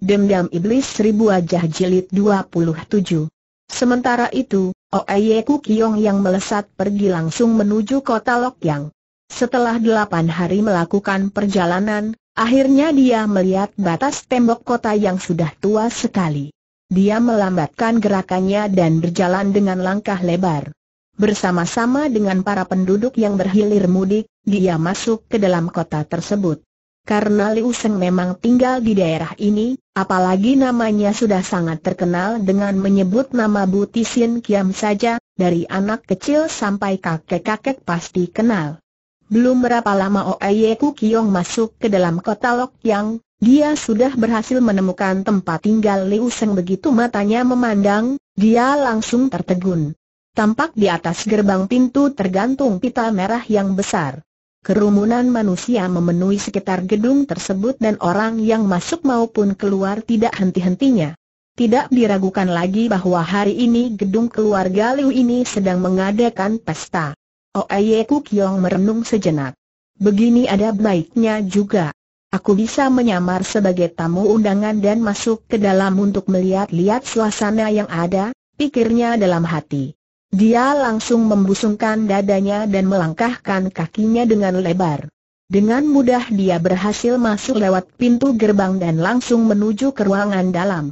Dendam Iblis Seribu Wajah Jilid 27 Sementara itu, Oeye Kukiong yang melesat pergi langsung menuju kota Lokyang. Setelah delapan hari melakukan perjalanan, akhirnya dia melihat batas tembok kota yang sudah tua sekali. Dia melambatkan gerakannya dan berjalan dengan langkah lebar. Bersama-sama dengan para penduduk yang berhilir mudik, dia masuk ke dalam kota tersebut. Karena Liu Seng memang tinggal di daerah ini, apalagi namanya sudah sangat terkenal dengan menyebut nama Butisin Kiam saja, dari anak kecil sampai kakek-kakek pasti kenal. Belum berapa lama Oeye Kukiong masuk ke dalam kota Lok Yang, dia sudah berhasil menemukan tempat tinggal Liu Seng begitu matanya memandang, dia langsung tertegun. Tampak di atas gerbang pintu tergantung pita merah yang besar. Kerumunan manusia memenuhi sekitar gedung tersebut dan orang yang masuk maupun keluar tidak henti-hentinya. Tidak diragukan lagi bahwa hari ini gedung keluarga Liu ini sedang mengadakan pesta. Oh Oye Kukyong merenung sejenak. Begini ada baiknya juga. Aku bisa menyamar sebagai tamu undangan dan masuk ke dalam untuk melihat-lihat suasana yang ada, pikirnya dalam hati. Dia langsung membusungkan dadanya dan melangkahkan kakinya dengan lebar. Dengan mudah dia berhasil masuk lewat pintu gerbang dan langsung menuju ke ruangan dalam.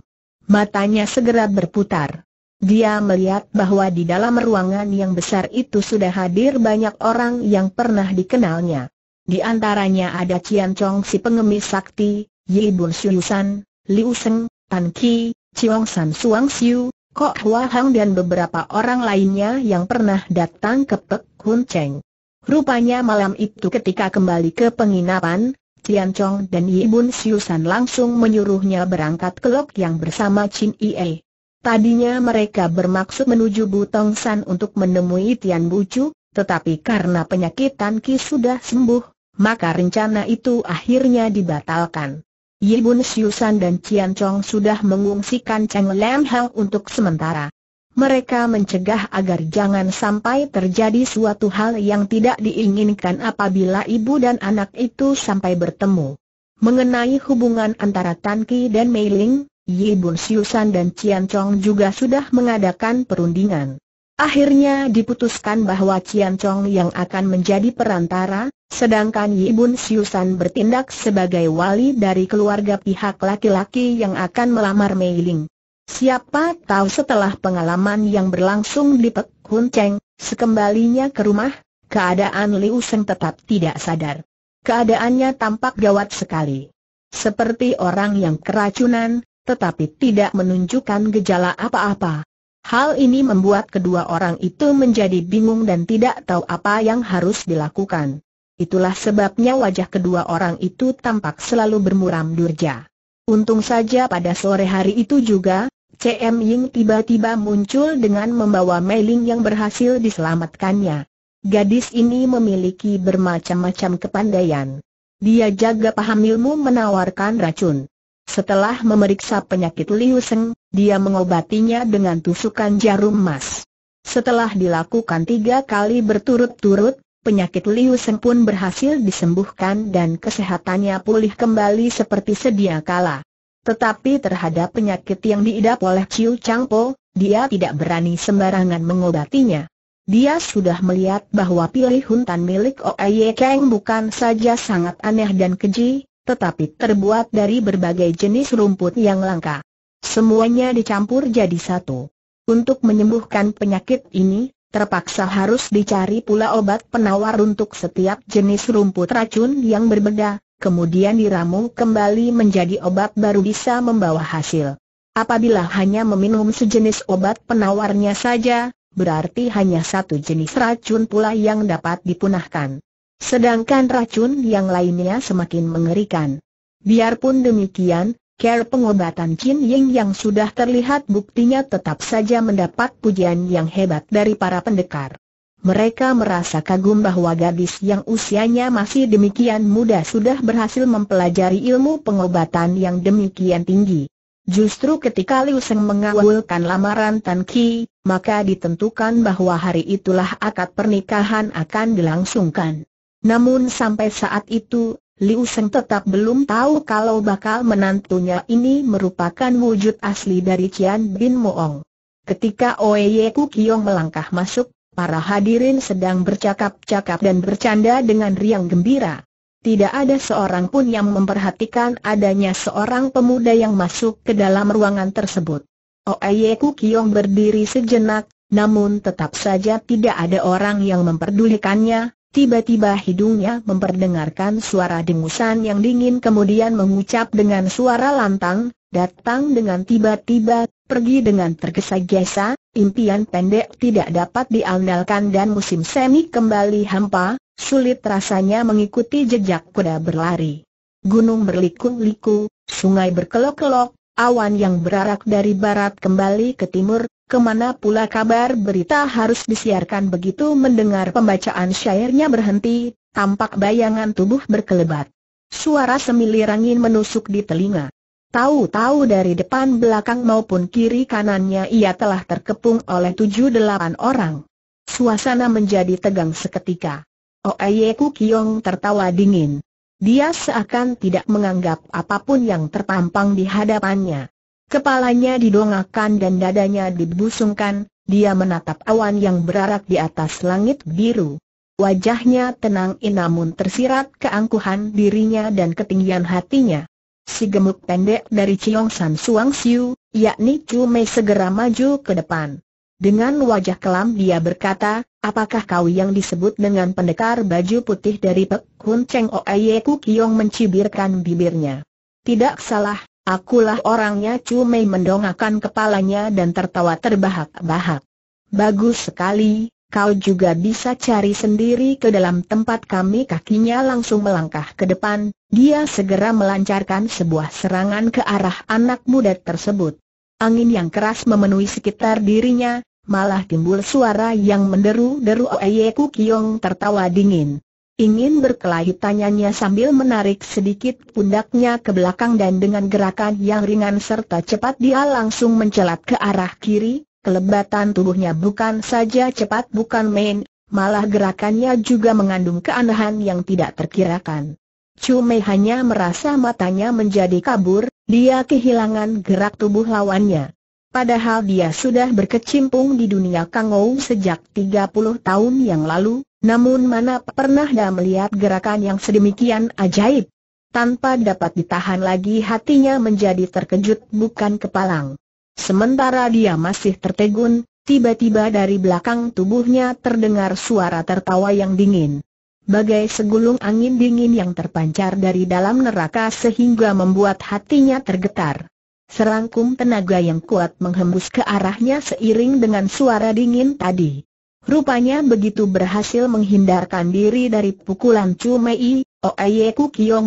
Matanya segera berputar. Dia melihat bahwa di dalam ruangan yang besar itu sudah hadir banyak orang yang pernah dikenalnya. Di antaranya ada Cian Chong si pengemis sakti, Yi Bun San, Liu Seng, Tan Ki, Chiong San Suang Siu, Kok Hua Hang dan beberapa orang lainnya yang pernah datang ke Pek Hun Cheng. Rupanya malam itu ketika kembali ke penginapan, Tian Chong dan Yibun Siusan langsung menyuruhnya berangkat ke Lok yang bersama Chin Ie. Tadinya mereka bermaksud menuju Butong San untuk menemui Tian Bucu, tetapi karena penyakit Tan Ki sudah sembuh, maka rencana itu akhirnya dibatalkan. Yibun Siusan dan Cian Chong sudah mengungsikan Cheng Lam Hang untuk sementara. Mereka mencegah agar jangan sampai terjadi suatu hal yang tidak diinginkan apabila ibu dan anak itu sampai bertemu. Mengenai hubungan antara Tan Ki dan Mei Ling, Yibun Siusan dan Cian Chong juga sudah mengadakan perundingan. Akhirnya diputuskan bahwa Cian Chong yang akan menjadi perantara, sedangkan Yi Yibun Siusan bertindak sebagai wali dari keluarga pihak laki-laki yang akan melamar Mei Ling. Siapa tahu setelah pengalaman yang berlangsung di Pek Hun Cheng, sekembalinya ke rumah, keadaan Liu Seng tetap tidak sadar. Keadaannya tampak gawat sekali. Seperti orang yang keracunan, tetapi tidak menunjukkan gejala apa-apa. Hal ini membuat kedua orang itu menjadi bingung dan tidak tahu apa yang harus dilakukan. Itulah sebabnya wajah kedua orang itu tampak selalu bermuram durja. Untung saja pada sore hari itu juga, CM Ying tiba-tiba muncul dengan membawa Mei Ling yang berhasil diselamatkannya. Gadis ini memiliki bermacam-macam kepandaian. Dia jaga paham ilmu menawarkan racun. Setelah memeriksa penyakit Liu Seng, dia mengobatinya dengan tusukan jarum emas. Setelah dilakukan tiga kali berturut-turut, penyakit Liu Seng pun berhasil disembuhkan dan kesehatannya pulih kembali seperti sedia kala. Tetapi terhadap penyakit yang diidap oleh Chiu Chang Po, dia tidak berani sembarangan mengobatinya. Dia sudah melihat bahwa pilih hutan milik Oye Kang bukan saja sangat aneh dan keji, tetapi terbuat dari berbagai jenis rumput yang langka. Semuanya dicampur jadi satu. Untuk menyembuhkan penyakit ini, terpaksa harus dicari pula obat penawar untuk setiap jenis rumput racun yang berbeda, kemudian diramu kembali menjadi obat baru bisa membawa hasil. Apabila hanya meminum sejenis obat penawarnya saja, berarti hanya satu jenis racun pula yang dapat dipunahkan. Sedangkan racun yang lainnya semakin mengerikan. Biarpun demikian, care pengobatan Chin Ying yang sudah terlihat buktinya tetap saja mendapat pujian yang hebat dari para pendekar. Mereka merasa kagum bahwa gadis yang usianya masih demikian muda sudah berhasil mempelajari ilmu pengobatan yang demikian tinggi. Justru ketika Liu Sheng mengawalkan lamaran Tan Ki, maka ditentukan bahwa hari itulah akad pernikahan akan dilangsungkan. Namun sampai saat itu, Liu Seng tetap belum tahu kalau bakal menantunya ini merupakan wujud asli dari Cian Bin Moong. Ketika Oeye Kukiong melangkah masuk, para hadirin sedang bercakap-cakap dan bercanda dengan riang gembira. Tidak ada seorang pun yang memperhatikan adanya seorang pemuda yang masuk ke dalam ruangan tersebut. Oeye Kukiong berdiri sejenak, namun tetap saja tidak ada orang yang memperdulikannya, Tiba-tiba hidungnya memperdengarkan suara dengusan yang dingin kemudian mengucap dengan suara lantang, datang dengan tiba-tiba, pergi dengan tergesa-gesa, impian pendek tidak dapat diandalkan dan musim semi kembali hampa, sulit rasanya mengikuti jejak kuda berlari. Gunung berliku-liku, sungai berkelok-kelok, awan yang berarak dari barat kembali ke timur, kemana pula kabar berita harus disiarkan begitu mendengar pembacaan syairnya berhenti, tampak bayangan tubuh berkelebat. Suara semilir angin menusuk di telinga. Tahu-tahu dari depan belakang maupun kiri kanannya ia telah terkepung oleh tujuh delapan orang. Suasana menjadi tegang seketika. Oh ayeku Kiong tertawa dingin. Dia seakan tidak menganggap apapun yang terpampang di hadapannya. Kepalanya didongakkan dan dadanya dibusungkan, dia menatap awan yang berarak di atas langit biru. Wajahnya tenang namun tersirat keangkuhan dirinya dan ketinggian hatinya. Si gemuk pendek dari Chiong San Suang Siu, yakni Chu Mei segera maju ke depan. Dengan wajah kelam dia berkata, apakah kau yang disebut dengan pendekar baju putih dari Pek Hun Cheng Oeye oh, Kukiong mencibirkan bibirnya. Tidak salah, akulah orangnya Cumei mendongakkan kepalanya dan tertawa terbahak-bahak. Bagus sekali, kau juga bisa cari sendiri ke dalam tempat kami kakinya langsung melangkah ke depan, dia segera melancarkan sebuah serangan ke arah anak muda tersebut. Angin yang keras memenuhi sekitar dirinya, malah timbul suara yang menderu-deru Oye kiong tertawa dingin. Ingin berkelahi tanyanya sambil menarik sedikit pundaknya ke belakang dan dengan gerakan yang ringan serta cepat dia langsung mencelat ke arah kiri, kelebatan tubuhnya bukan saja cepat bukan main, malah gerakannya juga mengandung keanehan yang tidak terkirakan. Cume hanya merasa matanya menjadi kabur, dia kehilangan gerak tubuh lawannya. Padahal dia sudah berkecimpung di dunia Kangou sejak 30 tahun yang lalu, namun mana pernah dia melihat gerakan yang sedemikian ajaib. Tanpa dapat ditahan lagi hatinya menjadi terkejut bukan kepalang. Sementara dia masih tertegun, tiba-tiba dari belakang tubuhnya terdengar suara tertawa yang dingin. Bagai segulung angin dingin yang terpancar dari dalam neraka sehingga membuat hatinya tergetar. Serangkum tenaga yang kuat menghembus ke arahnya seiring dengan suara dingin tadi. Rupanya begitu berhasil menghindarkan diri dari pukulan Cumei, Mei, Oeye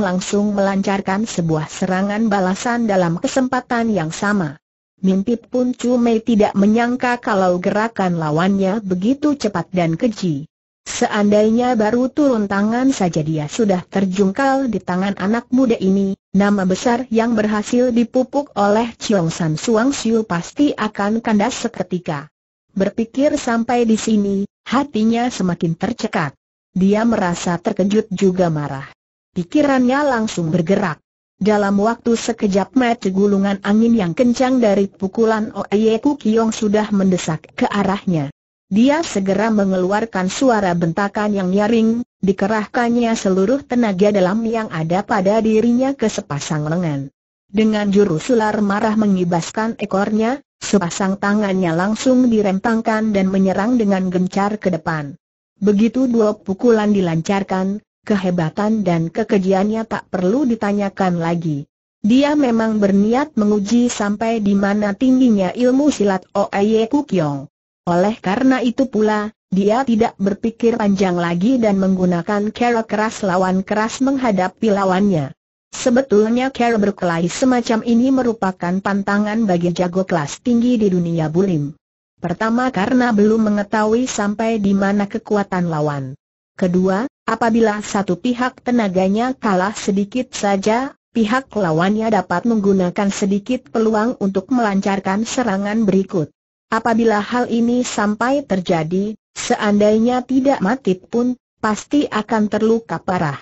langsung melancarkan sebuah serangan balasan dalam kesempatan yang sama. Mimpi pun Chu tidak menyangka kalau gerakan lawannya begitu cepat dan keji. Seandainya baru turun tangan saja dia sudah terjungkal di tangan anak muda ini, Nama besar yang berhasil dipupuk oleh Chiong San Suang Siu pasti akan kandas seketika. Berpikir sampai di sini, hatinya semakin tercekat. Dia merasa terkejut juga marah. Pikirannya langsung bergerak. Dalam waktu sekejap mata gulungan angin yang kencang dari pukulan Oyeku Kiong sudah mendesak ke arahnya. Dia segera mengeluarkan suara bentakan yang nyaring, dikerahkannya seluruh tenaga dalam yang ada pada dirinya ke sepasang lengan. Dengan jurus ular marah mengibaskan ekornya, sepasang tangannya langsung direntangkan dan menyerang dengan gencar ke depan. Begitu dua pukulan dilancarkan, kehebatan dan kekejiannya tak perlu ditanyakan lagi. Dia memang berniat menguji sampai di mana tingginya ilmu silat Oeye Kukyong. Oleh karena itu pula, dia tidak berpikir panjang lagi dan menggunakan cara keras lawan keras menghadapi lawannya. Sebetulnya cara berkelahi semacam ini merupakan pantangan bagi jago kelas tinggi di dunia bulim. Pertama karena belum mengetahui sampai di mana kekuatan lawan. Kedua, apabila satu pihak tenaganya kalah sedikit saja, pihak lawannya dapat menggunakan sedikit peluang untuk melancarkan serangan berikut. Apabila hal ini sampai terjadi, Seandainya tidak mati pun, pasti akan terluka parah.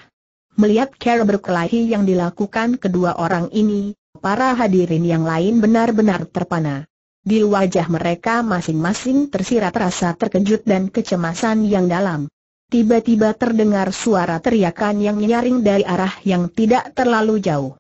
Melihat cara berkelahi yang dilakukan kedua orang ini, para hadirin yang lain benar-benar terpana. Di wajah mereka masing-masing tersirat rasa terkejut dan kecemasan yang dalam. Tiba-tiba terdengar suara teriakan yang nyaring dari arah yang tidak terlalu jauh.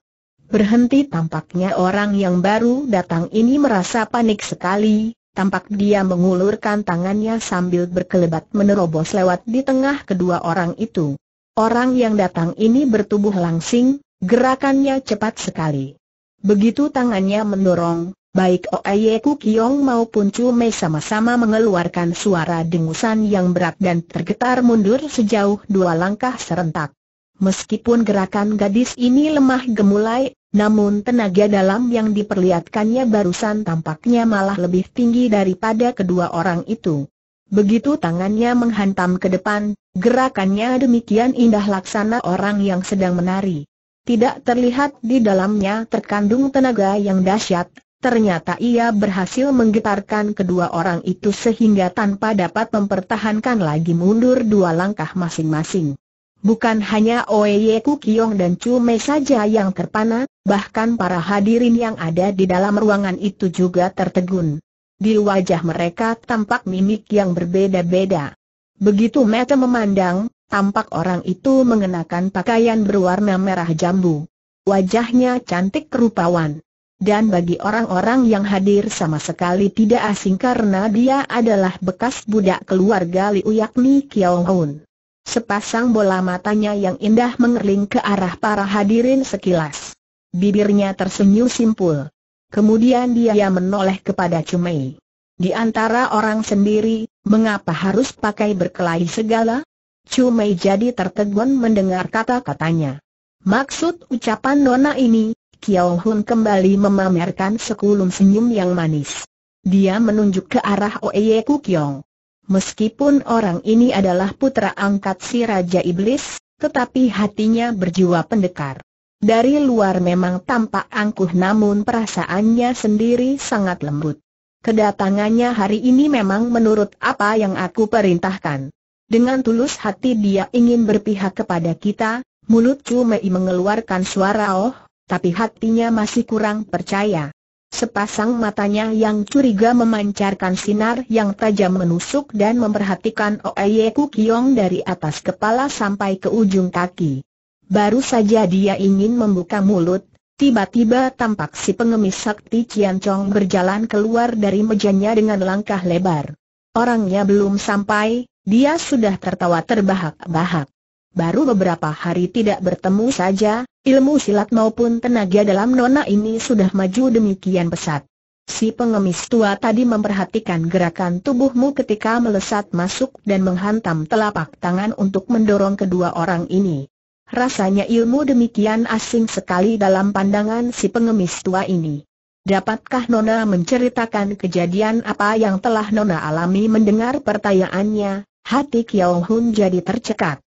Berhenti tampaknya orang yang baru datang ini merasa panik sekali, Tampak dia mengulurkan tangannya sambil berkelebat menerobos lewat di tengah kedua orang itu. Orang yang datang ini bertubuh langsing, gerakannya cepat sekali. Begitu tangannya mendorong, baik Oeye Kukiong maupun Chu Mei sama-sama mengeluarkan suara dengusan yang berat dan tergetar mundur sejauh dua langkah serentak. Meskipun gerakan gadis ini lemah gemulai, namun tenaga dalam yang diperlihatkannya barusan tampaknya malah lebih tinggi daripada kedua orang itu. Begitu tangannya menghantam ke depan, gerakannya demikian indah laksana orang yang sedang menari. Tidak terlihat di dalamnya terkandung tenaga yang dahsyat, ternyata ia berhasil menggetarkan kedua orang itu sehingga tanpa dapat mempertahankan lagi mundur dua langkah masing-masing. Bukan hanya Oeye Kukyong dan Chu saja yang terpana, bahkan para hadirin yang ada di dalam ruangan itu juga tertegun. Di wajah mereka tampak mimik yang berbeda-beda. Begitu mata memandang, tampak orang itu mengenakan pakaian berwarna merah jambu. Wajahnya cantik kerupawan. Dan bagi orang-orang yang hadir sama sekali tidak asing karena dia adalah bekas budak keluarga Liu yakni Kiao Hun. Sepasang bola matanya yang indah mengerling ke arah para hadirin sekilas. Bibirnya tersenyum simpul. Kemudian dia menoleh kepada Cumei. Di antara orang sendiri, mengapa harus pakai berkelahi segala? Cumei jadi tertegun mendengar kata-katanya. Maksud ucapan Nona ini, Kiao Hun kembali memamerkan sekulum senyum yang manis. Dia menunjuk ke arah Oeye Kukyong. Meskipun orang ini adalah putra angkat si Raja Iblis, tetapi hatinya berjiwa pendekar. Dari luar memang tampak angkuh namun perasaannya sendiri sangat lembut. Kedatangannya hari ini memang menurut apa yang aku perintahkan. Dengan tulus hati dia ingin berpihak kepada kita, mulut Cumei mengeluarkan suara oh, tapi hatinya masih kurang percaya. Sepasang matanya yang curiga memancarkan sinar yang tajam menusuk dan memperhatikan Oeye Kukyong dari atas kepala sampai ke ujung kaki. Baru saja dia ingin membuka mulut, tiba-tiba tampak si pengemis sakti Cian Chong berjalan keluar dari mejanya dengan langkah lebar. Orangnya belum sampai, dia sudah tertawa terbahak-bahak. Baru beberapa hari tidak bertemu saja, Ilmu silat maupun tenaga dalam nona ini sudah maju demikian pesat. Si pengemis tua tadi memperhatikan gerakan tubuhmu ketika melesat masuk dan menghantam telapak tangan untuk mendorong kedua orang ini. Rasanya ilmu demikian asing sekali dalam pandangan si pengemis tua ini. Dapatkah Nona menceritakan kejadian apa yang telah Nona alami mendengar pertanyaannya? Hati Kiao Hun jadi tercekat.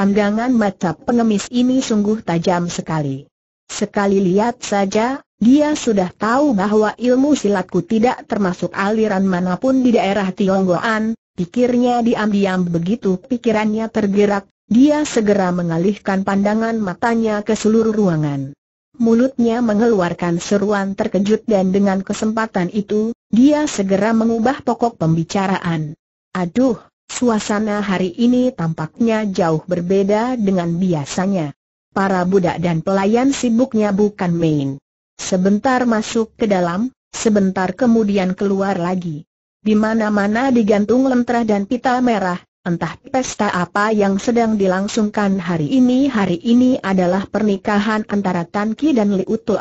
Pandangan mata pengemis ini sungguh tajam sekali. Sekali lihat saja, dia sudah tahu bahwa ilmu silatku tidak termasuk aliran manapun di daerah Tionggoan, pikirnya diam-diam begitu pikirannya tergerak, dia segera mengalihkan pandangan matanya ke seluruh ruangan. Mulutnya mengeluarkan seruan terkejut dan dengan kesempatan itu, dia segera mengubah pokok pembicaraan. Aduh, Suasana hari ini tampaknya jauh berbeda dengan biasanya. Para budak dan pelayan sibuknya bukan main. Sebentar masuk ke dalam, sebentar kemudian keluar lagi. Di mana-mana digantung lentera dan pita merah, entah pesta apa yang sedang dilangsungkan hari ini. Hari ini adalah pernikahan antara Tanki dan Liu To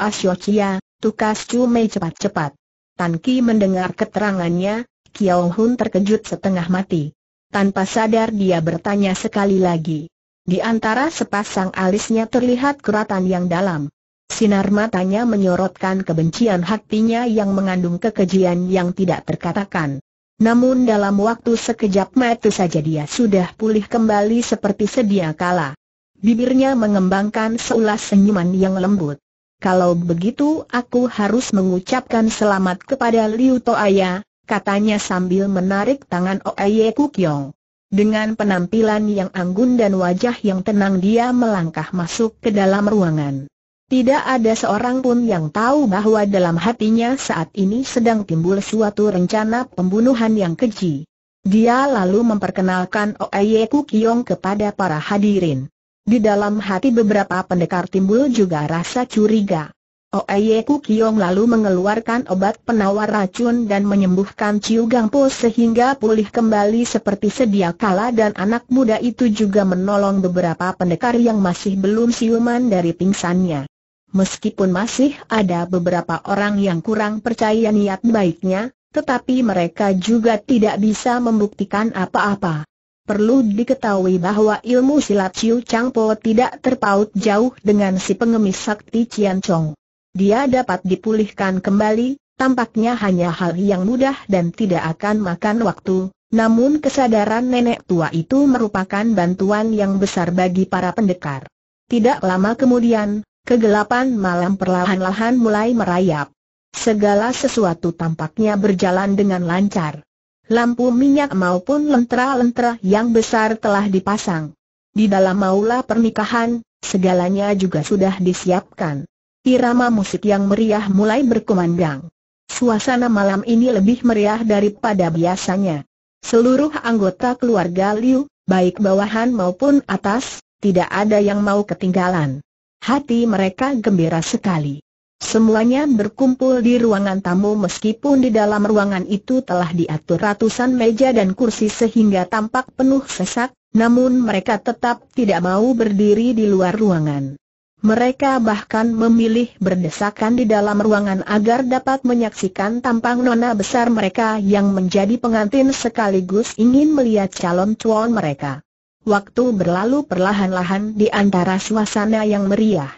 tukas cuma cepat-cepat. Tanki mendengar keterangannya, Kiao Hun terkejut setengah mati. Tanpa sadar dia bertanya sekali lagi. Di antara sepasang alisnya terlihat keratan yang dalam. Sinar matanya menyorotkan kebencian hatinya yang mengandung kekejian yang tidak terkatakan. Namun dalam waktu sekejap mata saja dia sudah pulih kembali seperti sedia kala. Bibirnya mengembangkan seulas senyuman yang lembut. Kalau begitu aku harus mengucapkan selamat kepada Liu Toaya, katanya sambil menarik tangan Oeye Kukyong. Dengan penampilan yang anggun dan wajah yang tenang dia melangkah masuk ke dalam ruangan. Tidak ada seorang pun yang tahu bahwa dalam hatinya saat ini sedang timbul suatu rencana pembunuhan yang keji. Dia lalu memperkenalkan Oeye Kukyong kepada para hadirin. Di dalam hati beberapa pendekar timbul juga rasa curiga. Oyeku oh, Kiong lalu mengeluarkan obat penawar racun dan menyembuhkan Ciu Gangpo sehingga pulih kembali seperti sedia kala dan anak muda itu juga menolong beberapa pendekar yang masih belum siuman dari pingsannya. Meskipun masih ada beberapa orang yang kurang percaya niat baiknya, tetapi mereka juga tidak bisa membuktikan apa-apa. Perlu diketahui bahwa ilmu silat Ciu Changpo tidak terpaut jauh dengan si pengemis sakti Cian Chong dia dapat dipulihkan kembali, tampaknya hanya hal yang mudah dan tidak akan makan waktu, namun kesadaran nenek tua itu merupakan bantuan yang besar bagi para pendekar. Tidak lama kemudian, kegelapan malam perlahan-lahan mulai merayap. Segala sesuatu tampaknya berjalan dengan lancar. Lampu minyak maupun lentera-lentera yang besar telah dipasang. Di dalam maula pernikahan, segalanya juga sudah disiapkan. Irama musik yang meriah mulai berkumandang. Suasana malam ini lebih meriah daripada biasanya. Seluruh anggota keluarga Liu, baik bawahan maupun atas, tidak ada yang mau ketinggalan. Hati mereka gembira sekali. Semuanya berkumpul di ruangan tamu meskipun di dalam ruangan itu telah diatur ratusan meja dan kursi sehingga tampak penuh sesak, namun mereka tetap tidak mau berdiri di luar ruangan. Mereka bahkan memilih berdesakan di dalam ruangan agar dapat menyaksikan tampang nona besar mereka yang menjadi pengantin sekaligus ingin melihat calon tuan mereka. Waktu berlalu perlahan-lahan di antara suasana yang meriah.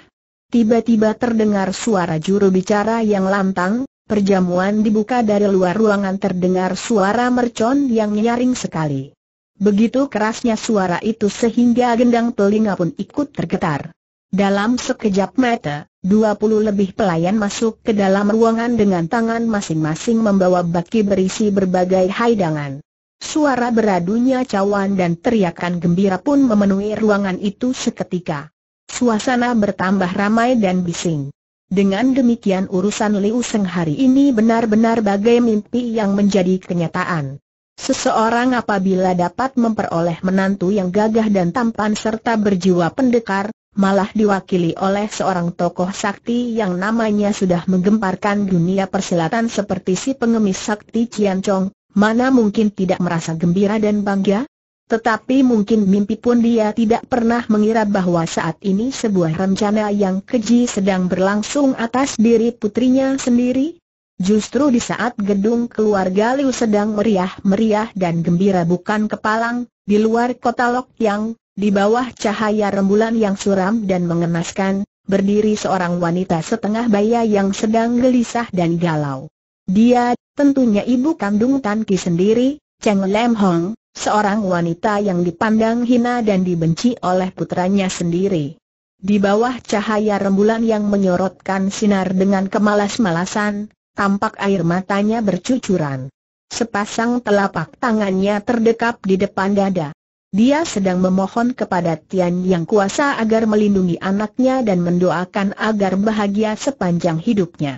Tiba-tiba terdengar suara juru bicara yang lantang, perjamuan dibuka dari luar ruangan terdengar suara mercon yang nyaring sekali. Begitu kerasnya suara itu sehingga gendang telinga pun ikut tergetar. Dalam sekejap mata, 20 lebih pelayan masuk ke dalam ruangan dengan tangan masing-masing membawa baki berisi berbagai hidangan. Suara beradunya cawan dan teriakan gembira pun memenuhi ruangan itu seketika. Suasana bertambah ramai dan bising. Dengan demikian urusan Liu Seng hari ini benar-benar bagai mimpi yang menjadi kenyataan. Seseorang apabila dapat memperoleh menantu yang gagah dan tampan serta berjiwa pendekar, malah diwakili oleh seorang tokoh sakti yang namanya sudah menggemparkan dunia persilatan seperti si pengemis sakti Cian Chong, mana mungkin tidak merasa gembira dan bangga? Tetapi mungkin mimpi pun dia tidak pernah mengira bahwa saat ini sebuah rencana yang keji sedang berlangsung atas diri putrinya sendiri. Justru di saat gedung keluarga Liu sedang meriah-meriah dan gembira bukan kepalang, di luar kota Lok Yang, di bawah cahaya rembulan yang suram dan mengenaskan, berdiri seorang wanita setengah baya yang sedang gelisah dan galau. Dia, tentunya ibu kandung Tan Ki sendiri, Cheng Lem Hong, seorang wanita yang dipandang hina dan dibenci oleh putranya sendiri. Di bawah cahaya rembulan yang menyorotkan sinar dengan kemalas-malasan, tampak air matanya bercucuran. Sepasang telapak tangannya terdekap di depan dada. Dia sedang memohon kepada Tian Yang Kuasa agar melindungi anaknya dan mendoakan agar bahagia sepanjang hidupnya.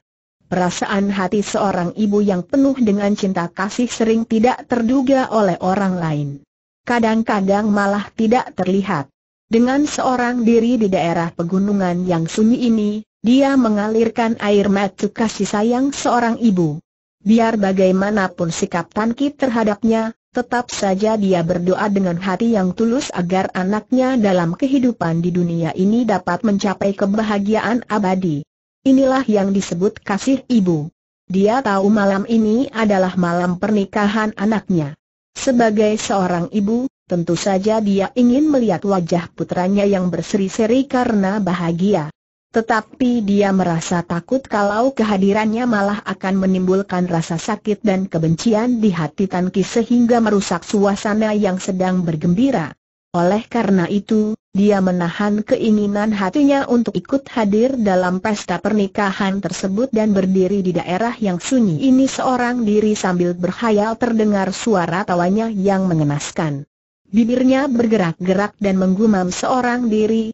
Perasaan hati seorang ibu yang penuh dengan cinta kasih sering tidak terduga oleh orang lain. Kadang-kadang malah tidak terlihat. Dengan seorang diri di daerah pegunungan yang sunyi ini, dia mengalirkan air mata kasih sayang seorang ibu. Biar bagaimanapun sikap Tan Ki terhadapnya, Tetap saja dia berdoa dengan hati yang tulus agar anaknya dalam kehidupan di dunia ini dapat mencapai kebahagiaan abadi. Inilah yang disebut kasih ibu. Dia tahu malam ini adalah malam pernikahan anaknya. Sebagai seorang ibu, tentu saja dia ingin melihat wajah putranya yang berseri-seri karena bahagia. Tetapi dia merasa takut kalau kehadirannya malah akan menimbulkan rasa sakit dan kebencian di hati Tan Ki sehingga merusak suasana yang sedang bergembira. Oleh karena itu, dia menahan keinginan hatinya untuk ikut hadir dalam pesta pernikahan tersebut dan berdiri di daerah yang sunyi ini seorang diri sambil berhayal terdengar suara tawanya yang mengenaskan. Bibirnya bergerak-gerak dan menggumam seorang diri,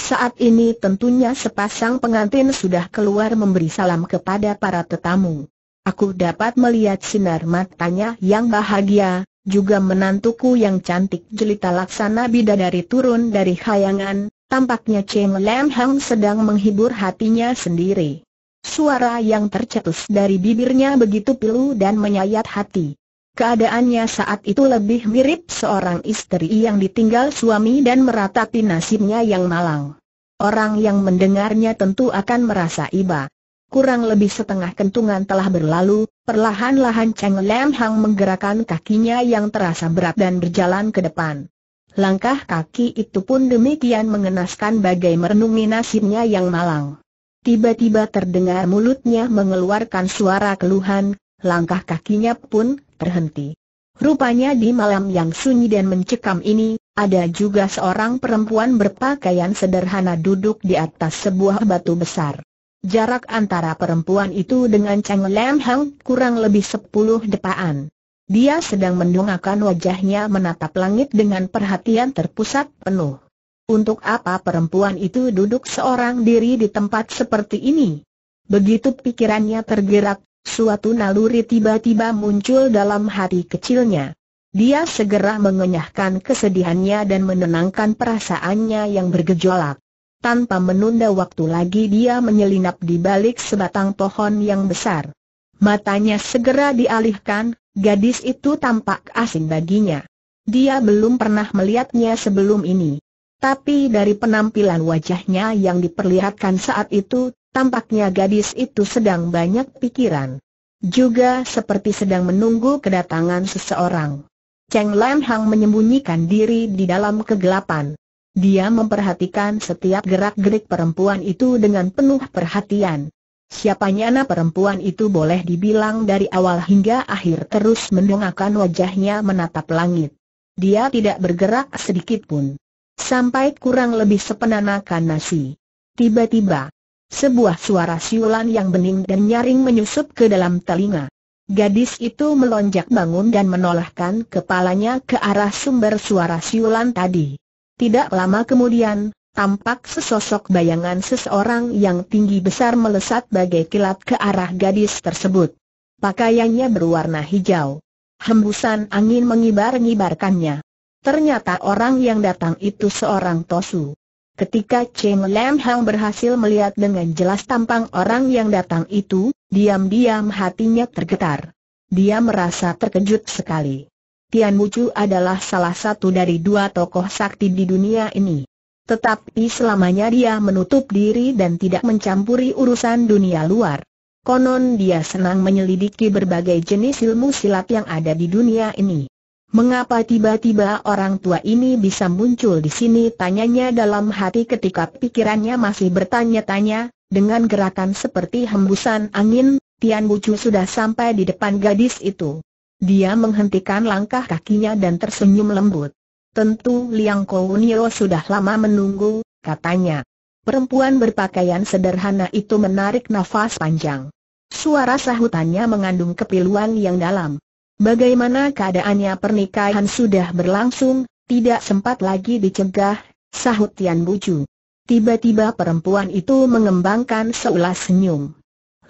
saat ini tentunya sepasang pengantin sudah keluar memberi salam kepada para tetamu. Aku dapat melihat sinar matanya yang bahagia, juga menantuku yang cantik jelita laksana bidadari turun dari khayangan, tampaknya Cheng Lam Hang sedang menghibur hatinya sendiri. Suara yang tercetus dari bibirnya begitu pilu dan menyayat hati. Keadaannya saat itu lebih mirip seorang istri yang ditinggal suami dan meratapi nasibnya yang malang. Orang yang mendengarnya tentu akan merasa iba. Kurang lebih setengah kentungan telah berlalu, perlahan-lahan Cheng Lam Hang menggerakkan kakinya yang terasa berat dan berjalan ke depan. Langkah kaki itu pun demikian mengenaskan bagai merenungi nasibnya yang malang. Tiba-tiba terdengar mulutnya mengeluarkan suara keluhan, langkah kakinya pun berhenti. Rupanya di malam yang sunyi dan mencekam ini, ada juga seorang perempuan berpakaian sederhana duduk di atas sebuah batu besar. Jarak antara perempuan itu dengan Chang Lam Hang kurang lebih sepuluh depaan. Dia sedang mendongakkan wajahnya menatap langit dengan perhatian terpusat penuh. Untuk apa perempuan itu duduk seorang diri di tempat seperti ini? Begitu pikirannya tergerak, suatu naluri tiba-tiba muncul dalam hati kecilnya. Dia segera mengenyahkan kesedihannya dan menenangkan perasaannya yang bergejolak. Tanpa menunda waktu lagi dia menyelinap di balik sebatang pohon yang besar. Matanya segera dialihkan, gadis itu tampak asing baginya. Dia belum pernah melihatnya sebelum ini. Tapi dari penampilan wajahnya yang diperlihatkan saat itu, Tampaknya gadis itu sedang banyak pikiran. Juga seperti sedang menunggu kedatangan seseorang. Cheng Lan Hang menyembunyikan diri di dalam kegelapan. Dia memperhatikan setiap gerak-gerik perempuan itu dengan penuh perhatian. Siapa nyana perempuan itu boleh dibilang dari awal hingga akhir terus mendongakkan wajahnya menatap langit. Dia tidak bergerak sedikit pun. Sampai kurang lebih sepenanakan nasi. Tiba-tiba, sebuah suara siulan yang bening dan nyaring menyusup ke dalam telinga. Gadis itu melonjak bangun dan menolakkan kepalanya ke arah sumber suara siulan tadi. Tidak lama kemudian, tampak sesosok bayangan seseorang yang tinggi besar melesat bagai kilat ke arah gadis tersebut. Pakaiannya berwarna hijau. Hembusan angin mengibar-ngibarkannya. Ternyata orang yang datang itu seorang Tosu. Ketika Cheng Lam Hang berhasil melihat dengan jelas tampang orang yang datang itu, diam-diam hatinya tergetar. Dia merasa terkejut sekali. Tian Wuchu adalah salah satu dari dua tokoh sakti di dunia ini. Tetapi selamanya dia menutup diri dan tidak mencampuri urusan dunia luar. Konon dia senang menyelidiki berbagai jenis ilmu silat yang ada di dunia ini. Mengapa tiba-tiba orang tua ini bisa muncul di sini? Tanyanya dalam hati ketika pikirannya masih bertanya-tanya, dengan gerakan seperti hembusan angin, Tian Bucu sudah sampai di depan gadis itu. Dia menghentikan langkah kakinya dan tersenyum lembut. Tentu Liang Kounio sudah lama menunggu, katanya. Perempuan berpakaian sederhana itu menarik nafas panjang. Suara sahutannya mengandung kepiluan yang dalam. Bagaimana keadaannya pernikahan sudah berlangsung, tidak sempat lagi dicegah, sahut Tian Bucu. Tiba-tiba perempuan itu mengembangkan seulas senyum.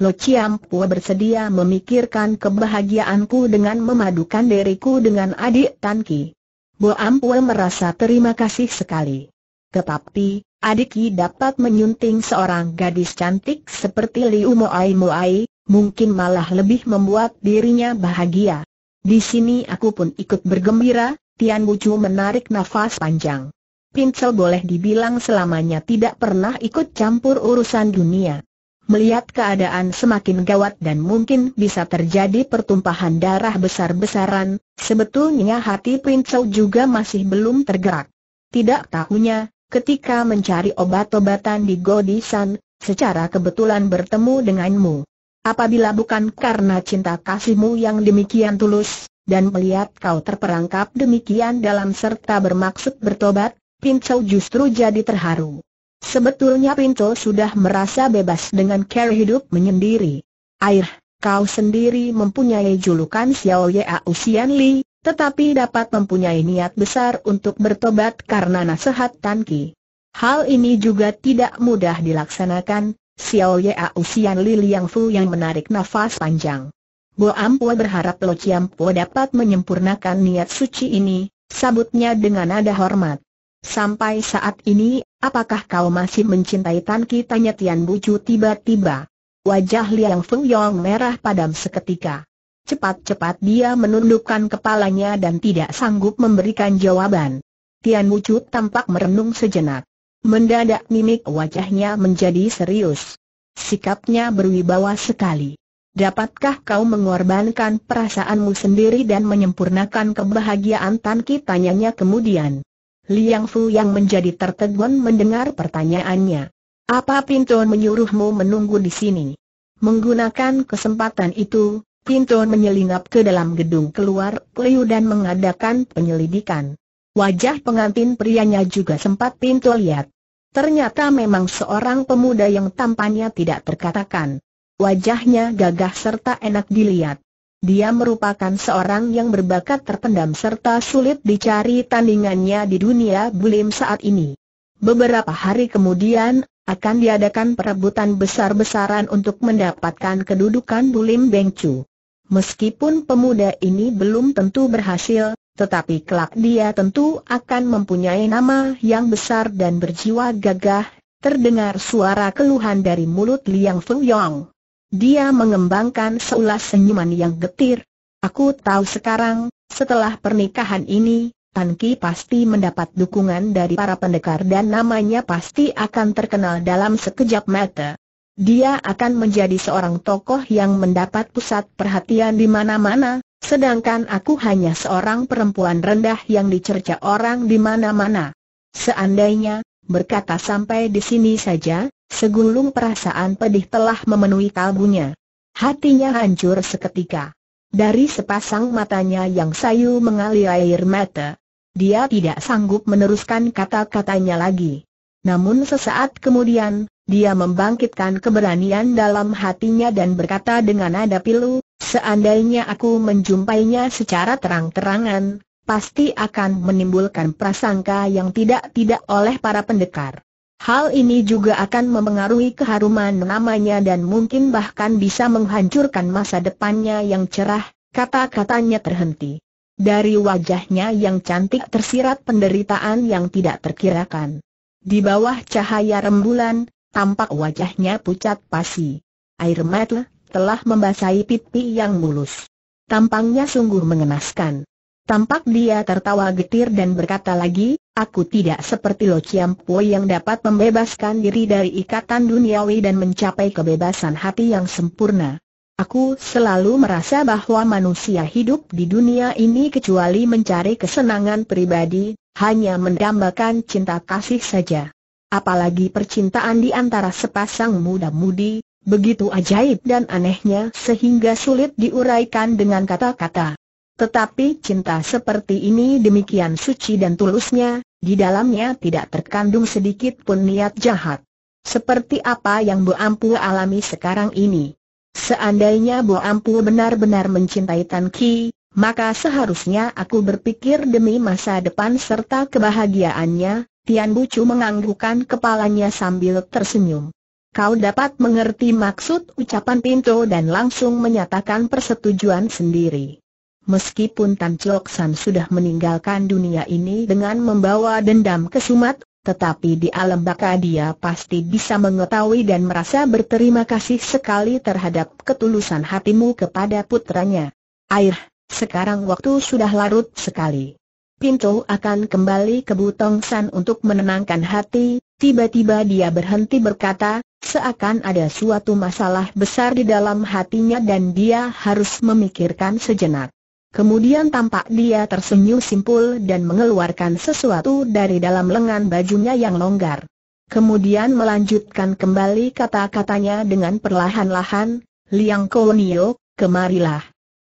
Lo Chiam Pua bersedia memikirkan kebahagiaanku dengan memadukan diriku dengan adik Tan Ki. Bo Ampua merasa terima kasih sekali. Tetapi, adik Ki dapat menyunting seorang gadis cantik seperti Liu Moai Moai, mungkin malah lebih membuat dirinya bahagia. Di sini aku pun ikut bergembira, Tian Bucu menarik nafas panjang. Pincel boleh dibilang selamanya tidak pernah ikut campur urusan dunia. Melihat keadaan semakin gawat dan mungkin bisa terjadi pertumpahan darah besar-besaran, sebetulnya hati Pincel juga masih belum tergerak. Tidak tahunya, ketika mencari obat-obatan di Godisan, secara kebetulan bertemu denganmu. Apabila bukan karena cinta kasihmu yang demikian tulus, dan melihat kau terperangkap demikian dalam serta bermaksud bertobat, Pinco justru jadi terharu. Sebetulnya Pinto sudah merasa bebas dengan care hidup menyendiri. Air, kau sendiri mempunyai julukan Xiao Yao Xian Li, tetapi dapat mempunyai niat besar untuk bertobat karena nasihat Tan Ki. Hal ini juga tidak mudah dilaksanakan, Xiao Ya, Xian Li Liang Fu yang menarik nafas panjang. Bo Ampua berharap Lo Chiam Po dapat menyempurnakan niat suci ini, sabutnya dengan nada hormat. Sampai saat ini, apakah kau masih mencintai Tan Ki? Tanya Tian Bucu tiba-tiba. Wajah Liang Fu Yong merah padam seketika. Cepat-cepat dia menundukkan kepalanya dan tidak sanggup memberikan jawaban. Tian Wujud tampak merenung sejenak. Mendadak mimik wajahnya menjadi serius. Sikapnya berwibawa sekali. Dapatkah kau mengorbankan perasaanmu sendiri dan menyempurnakan kebahagiaan Tan Ki? Tanyanya kemudian. Liang Fu yang menjadi tertegun mendengar pertanyaannya. Apa Pinton menyuruhmu menunggu di sini? Menggunakan kesempatan itu, Pinton menyelinap ke dalam gedung keluar Liu dan mengadakan penyelidikan. Wajah pengantin prianya juga sempat pintu lihat. Ternyata memang seorang pemuda yang tampannya tidak terkatakan. Wajahnya gagah serta enak dilihat. Dia merupakan seorang yang berbakat terpendam serta sulit dicari tandingannya di dunia bulim saat ini. Beberapa hari kemudian, akan diadakan perebutan besar-besaran untuk mendapatkan kedudukan bulim Bengcu. Meskipun pemuda ini belum tentu berhasil, tetapi kelak dia tentu akan mempunyai nama yang besar dan berjiwa gagah, terdengar suara keluhan dari mulut Liang Feng Yong. Dia mengembangkan seulas senyuman yang getir. Aku tahu sekarang, setelah pernikahan ini, Tan Ki pasti mendapat dukungan dari para pendekar dan namanya pasti akan terkenal dalam sekejap mata. Dia akan menjadi seorang tokoh yang mendapat pusat perhatian di mana-mana, Sedangkan aku hanya seorang perempuan rendah yang dicerca orang di mana-mana. Seandainya, berkata sampai di sini saja, segulung perasaan pedih telah memenuhi kalbunya. Hatinya hancur seketika. Dari sepasang matanya yang sayu mengalir air mata, dia tidak sanggup meneruskan kata-katanya lagi. Namun sesaat kemudian, dia membangkitkan keberanian dalam hatinya dan berkata dengan nada pilu, Seandainya aku menjumpainya secara terang-terangan, pasti akan menimbulkan prasangka yang tidak-tidak oleh para pendekar. Hal ini juga akan memengaruhi keharuman namanya dan mungkin bahkan bisa menghancurkan masa depannya yang cerah, kata-katanya terhenti. Dari wajahnya yang cantik tersirat penderitaan yang tidak terkirakan. Di bawah cahaya rembulan, tampak wajahnya pucat pasi. Air mata telah membasahi pipi yang mulus. Tampangnya sungguh mengenaskan. Tampak dia tertawa getir dan berkata lagi, aku tidak seperti Lo Po yang dapat membebaskan diri dari ikatan duniawi dan mencapai kebebasan hati yang sempurna. Aku selalu merasa bahwa manusia hidup di dunia ini kecuali mencari kesenangan pribadi, hanya mendambakan cinta kasih saja. Apalagi percintaan di antara sepasang muda-mudi, Begitu ajaib dan anehnya sehingga sulit diuraikan dengan kata-kata. Tetapi cinta seperti ini demikian suci dan tulusnya, di dalamnya tidak terkandung sedikit pun niat jahat. Seperti apa yang Bu Ampu alami sekarang ini. Seandainya Bu Ampu benar-benar mencintai Tan Ki, maka seharusnya aku berpikir demi masa depan serta kebahagiaannya, Tian Bucu menganggukkan kepalanya sambil tersenyum. Kau dapat mengerti maksud ucapan Pinto dan langsung menyatakan persetujuan sendiri. Meskipun Tan Chok San sudah meninggalkan dunia ini dengan membawa dendam ke Sumat, tetapi di alam baka dia pasti bisa mengetahui dan merasa berterima kasih sekali terhadap ketulusan hatimu kepada putranya. Air, sekarang waktu sudah larut sekali. Pinto akan kembali ke Butong San untuk menenangkan hati, tiba-tiba dia berhenti berkata, Seakan ada suatu masalah besar di dalam hatinya dan dia harus memikirkan sejenak. Kemudian tampak dia tersenyum simpul dan mengeluarkan sesuatu dari dalam lengan bajunya yang longgar. Kemudian melanjutkan kembali kata-katanya dengan perlahan-lahan, Liang Kolonio, kemarilah.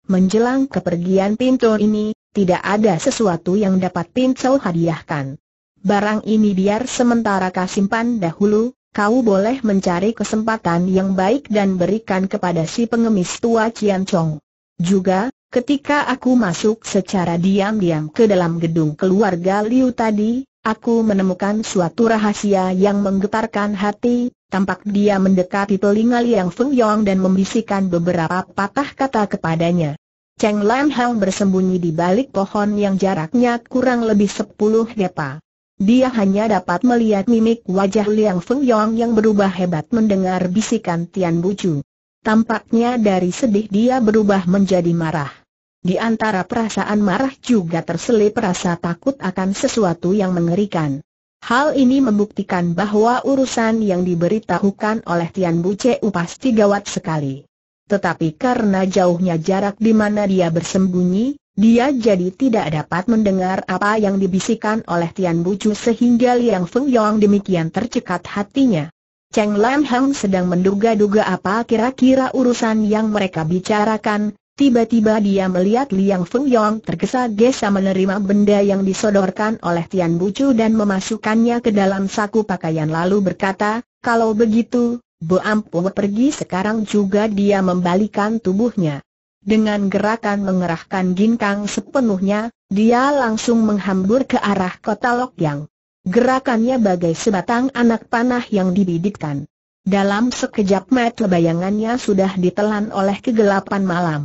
Menjelang kepergian pintu ini, tidak ada sesuatu yang dapat pintu hadiahkan. Barang ini biar sementara kasimpan dahulu, kau boleh mencari kesempatan yang baik dan berikan kepada si pengemis tua Cian Chong. Juga, ketika aku masuk secara diam-diam ke dalam gedung keluarga Liu tadi, aku menemukan suatu rahasia yang menggetarkan hati, tampak dia mendekati telinga Liang Feng Yong dan membisikkan beberapa patah kata kepadanya. Cheng Lam Hang bersembunyi di balik pohon yang jaraknya kurang lebih sepuluh depa. Dia hanya dapat melihat mimik wajah Liang Feng Yong yang berubah hebat mendengar bisikan Tian Bucu. Tampaknya dari sedih dia berubah menjadi marah. Di antara perasaan marah juga terselip rasa takut akan sesuatu yang mengerikan. Hal ini membuktikan bahwa urusan yang diberitahukan oleh Tian Bucu pasti gawat sekali. Tetapi karena jauhnya jarak di mana dia bersembunyi, dia jadi tidak dapat mendengar apa yang dibisikkan oleh Tian Bucu sehingga Liang Feng Yong demikian tercekat hatinya. Cheng Lam Hang sedang menduga-duga apa kira-kira urusan yang mereka bicarakan, tiba-tiba dia melihat Liang Feng Yong tergesa-gesa menerima benda yang disodorkan oleh Tian Bucu dan memasukkannya ke dalam saku pakaian lalu berkata, kalau begitu, Bo Ampu pergi sekarang juga dia membalikan tubuhnya. Dengan gerakan mengerahkan ginkang sepenuhnya, dia langsung menghambur ke arah kota Lokyang. Gerakannya bagai sebatang anak panah yang dibidikkan. Dalam sekejap mata bayangannya sudah ditelan oleh kegelapan malam.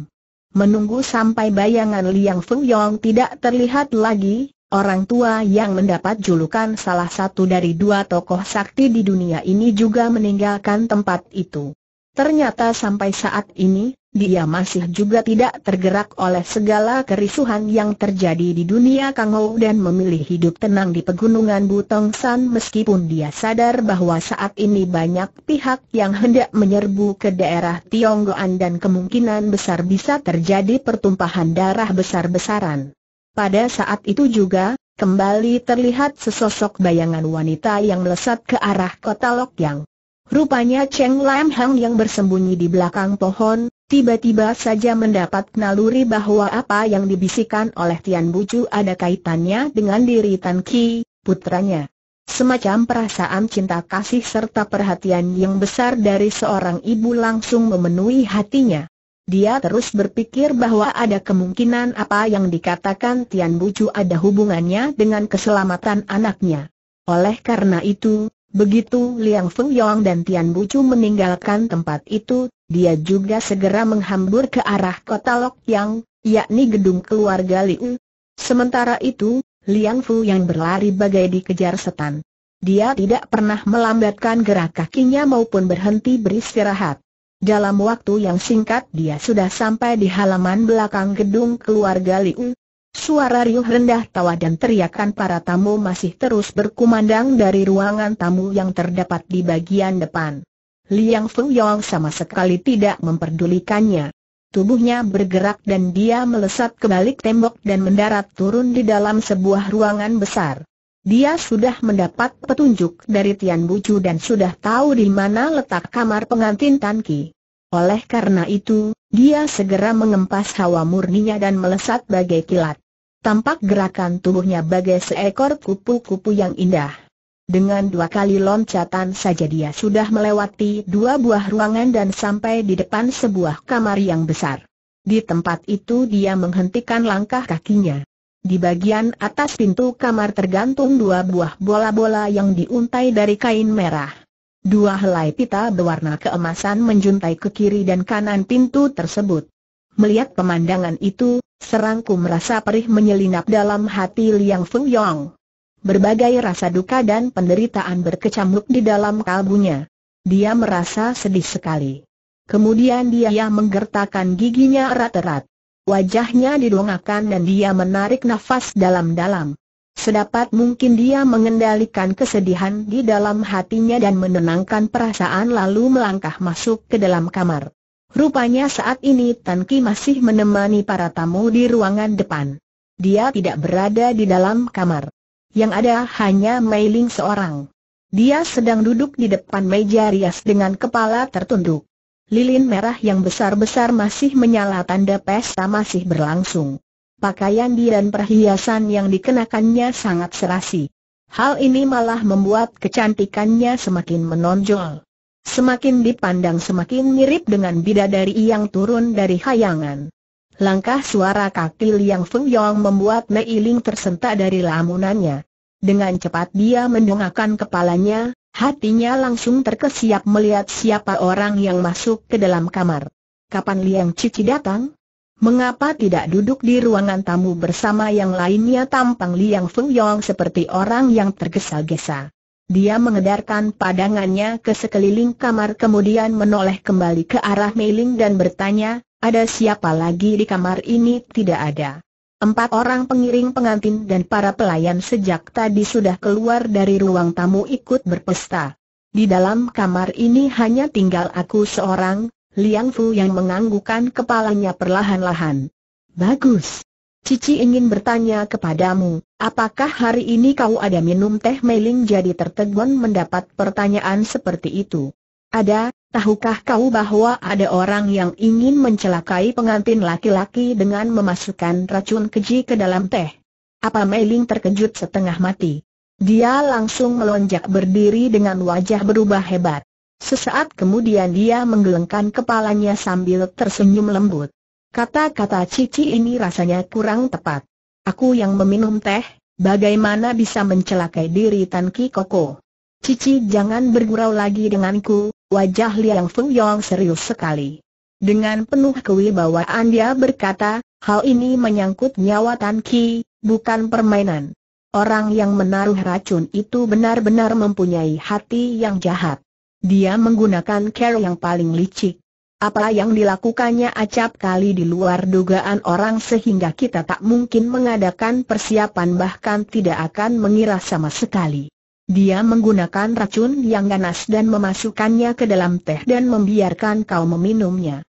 Menunggu sampai bayangan Liang Yong tidak terlihat lagi, orang tua yang mendapat julukan salah satu dari dua tokoh sakti di dunia ini juga meninggalkan tempat itu. Ternyata sampai saat ini, dia masih juga tidak tergerak oleh segala kerisuhan yang terjadi di dunia Kangou dan memilih hidup tenang di pegunungan Butong San meskipun dia sadar bahwa saat ini banyak pihak yang hendak menyerbu ke daerah Tionggoan dan kemungkinan besar bisa terjadi pertumpahan darah besar-besaran. Pada saat itu juga, kembali terlihat sesosok bayangan wanita yang melesat ke arah kota Lokyang. Rupanya Cheng Lam Hang yang bersembunyi di belakang pohon, tiba-tiba saja mendapat naluri bahwa apa yang dibisikkan oleh Tian Bucu ada kaitannya dengan diri Tan Ki, putranya. Semacam perasaan cinta kasih serta perhatian yang besar dari seorang ibu langsung memenuhi hatinya. Dia terus berpikir bahwa ada kemungkinan apa yang dikatakan Tian Bucu ada hubungannya dengan keselamatan anaknya. Oleh karena itu, begitu Liang Feng Yong dan Tian Bucu meninggalkan tempat itu, dia juga segera menghambur ke arah kota Lok Yang, yakni gedung keluarga Liu. Sementara itu, Liang Fu yang berlari bagai dikejar setan. Dia tidak pernah melambatkan gerak kakinya maupun berhenti beristirahat. Dalam waktu yang singkat dia sudah sampai di halaman belakang gedung keluarga Liu. Suara riuh rendah tawa dan teriakan para tamu masih terus berkumandang dari ruangan tamu yang terdapat di bagian depan. Liang Fuyong sama sekali tidak memperdulikannya. Tubuhnya bergerak dan dia melesat ke balik tembok dan mendarat turun di dalam sebuah ruangan besar. Dia sudah mendapat petunjuk dari Tian Bucu dan sudah tahu di mana letak kamar pengantin Tan Ki. Oleh karena itu, dia segera mengempas hawa murninya dan melesat bagai kilat. Tampak gerakan tubuhnya bagai seekor kupu-kupu yang indah. Dengan dua kali loncatan saja dia sudah melewati dua buah ruangan dan sampai di depan sebuah kamar yang besar. Di tempat itu dia menghentikan langkah kakinya. Di bagian atas pintu kamar tergantung dua buah bola-bola yang diuntai dari kain merah. Dua helai pita berwarna keemasan menjuntai ke kiri dan kanan pintu tersebut. Melihat pemandangan itu, serangku merasa perih menyelinap dalam hati Liang Feng Yong berbagai rasa duka dan penderitaan berkecamuk di dalam kalbunya. Dia merasa sedih sekali. Kemudian dia menggertakkan giginya erat-erat. Wajahnya didongakkan dan dia menarik nafas dalam-dalam. Sedapat mungkin dia mengendalikan kesedihan di dalam hatinya dan menenangkan perasaan lalu melangkah masuk ke dalam kamar. Rupanya saat ini Tan Ki masih menemani para tamu di ruangan depan. Dia tidak berada di dalam kamar yang ada hanya Mei Ling seorang. Dia sedang duduk di depan meja rias dengan kepala tertunduk. Lilin merah yang besar-besar masih menyala tanda pesta masih berlangsung. Pakaian dia dan perhiasan yang dikenakannya sangat serasi. Hal ini malah membuat kecantikannya semakin menonjol. Semakin dipandang semakin mirip dengan bidadari yang turun dari hayangan. Langkah suara kaki Liang Feng Yong membuat Mei Ling tersentak dari lamunannya. Dengan cepat dia mendongakkan kepalanya, hatinya langsung terkesiap melihat siapa orang yang masuk ke dalam kamar. Kapan Liang Cici datang? Mengapa tidak duduk di ruangan tamu bersama yang lainnya tampang Liang Feng Yong seperti orang yang tergesa-gesa. Dia mengedarkan padangannya ke sekeliling kamar kemudian menoleh kembali ke arah Mei Ling dan bertanya, ada siapa lagi di kamar ini? Tidak ada. Empat orang pengiring pengantin dan para pelayan sejak tadi sudah keluar dari ruang tamu ikut berpesta. Di dalam kamar ini hanya tinggal aku seorang, Liang Fu yang menganggukkan kepalanya perlahan-lahan. Bagus. Cici ingin bertanya kepadamu, apakah hari ini kau ada minum teh meling jadi tertegun mendapat pertanyaan seperti itu? Ada, tahukah kau bahwa ada orang yang ingin mencelakai pengantin laki-laki dengan memasukkan racun keji ke dalam teh? Apa Meiling terkejut setengah mati? Dia langsung melonjak berdiri dengan wajah berubah hebat. Sesaat kemudian dia menggelengkan kepalanya sambil tersenyum lembut. Kata-kata Cici ini rasanya kurang tepat. Aku yang meminum teh, bagaimana bisa mencelakai diri Tan Ki Koko? Cici jangan bergurau lagi denganku, Wajah Liang Feng Yong serius sekali. Dengan penuh kewibawaan dia berkata, hal ini menyangkut nyawa Tan Ki, bukan permainan. Orang yang menaruh racun itu benar-benar mempunyai hati yang jahat. Dia menggunakan cara yang paling licik. Apa yang dilakukannya acap kali di luar dugaan orang sehingga kita tak mungkin mengadakan persiapan bahkan tidak akan mengira sama sekali. Dia menggunakan racun yang ganas dan memasukkannya ke dalam teh dan membiarkan kau meminumnya.